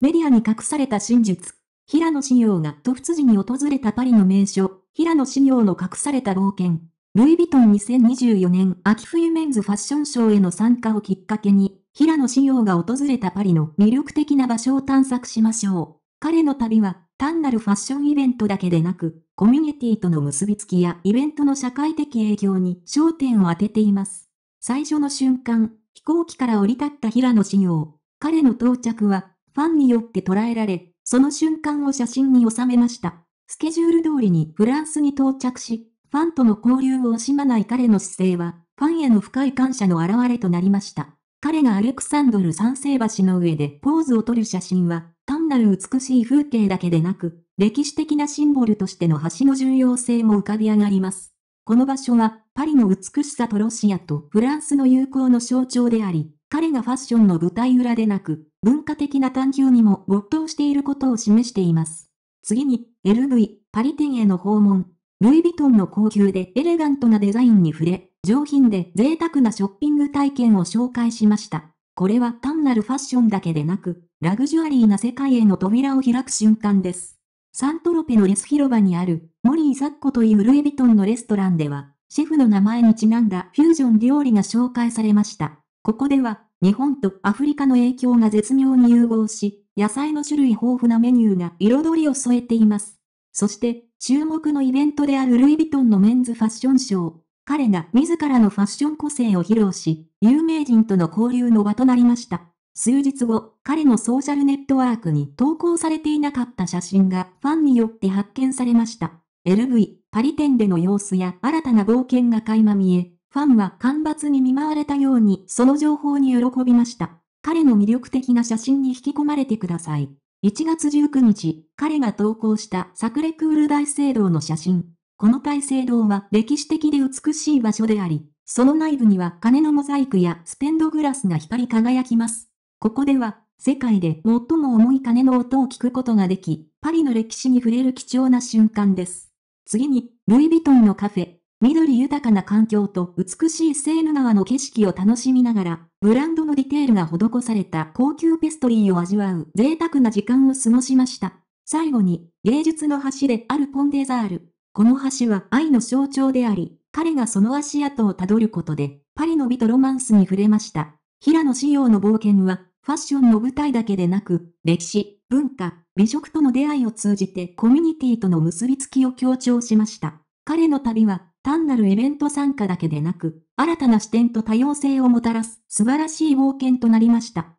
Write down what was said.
メディアに隠された真実。平野紫耀が都仏寺に訪れたパリの名所、平野紫耀の隠された冒険。ルイ・ヴィトン2024年秋冬メンズファッションショーへの参加をきっかけに、平野紫耀が訪れたパリの魅力的な場所を探索しましょう。彼の旅は、単なるファッションイベントだけでなく、コミュニティとの結びつきやイベントの社会的影響に焦点を当てています。最初の瞬間、飛行機から降り立った平野紫耀。彼の到着は、ファンによって捉えられ、その瞬間を写真に収めました。スケジュール通りにフランスに到着し、ファンとの交流を惜しまない彼の姿勢は、ファンへの深い感謝の表れとなりました。彼がアレクサンドル三世橋の上でポーズを撮る写真は、単なる美しい風景だけでなく、歴史的なシンボルとしての橋の重要性も浮かび上がります。この場所は、パリの美しさとロシアとフランスの友好の象徴であり、彼がファッションの舞台裏でなく、文化的な探求にも没頭していることを示しています。次に、LV、パリ店への訪問。ルイ・ヴィトンの高級でエレガントなデザインに触れ、上品で贅沢なショッピング体験を紹介しました。これは単なるファッションだけでなく、ラグジュアリーな世界への扉を開く瞬間です。サントロペのレス広場にある、モリー・サッコというルイ・ヴィトンのレストランでは、シェフの名前にちなんだフュージョン料理が紹介されました。ここでは、日本とアフリカの影響が絶妙に融合し、野菜の種類豊富なメニューが彩りを添えています。そして、注目のイベントであるルイ・ヴィトンのメンズファッションショー。彼が自らのファッション個性を披露し、有名人との交流の場となりました。数日後、彼のソーシャルネットワークに投稿されていなかった写真がファンによって発見されました。LV、パリ店での様子や新たな冒険が垣間見え、ファンは干ばつに見舞われたようにその情報に喜びました。彼の魅力的な写真に引き込まれてください。1月19日、彼が投稿したサクレクール大聖堂の写真。この大聖堂は歴史的で美しい場所であり、その内部には鐘のモザイクやステンドグラスが光り輝きます。ここでは、世界で最も重い鐘の音を聞くことができ、パリの歴史に触れる貴重な瞬間です。次に、ルイ・ヴィトンのカフェ、緑豊かな環境と美しいセーヌ川の景色を楽しみながら、ブランドのディテールが施された高級ペストリーを味わう贅沢な時間を過ごしました。最後に、芸術の橋であるポンデザール。この橋は愛の象徴であり、彼がその足跡をたどることで、パリの美とロマンスに触れました。平野紫耀の冒険は、ファッションの舞台だけでなく、歴史、文化、美食との出会いを通じてコミュニティとの結びつきを強調しました。彼の旅は単なるイベント参加だけでなく、新たな視点と多様性をもたらす素晴らしい冒険となりました。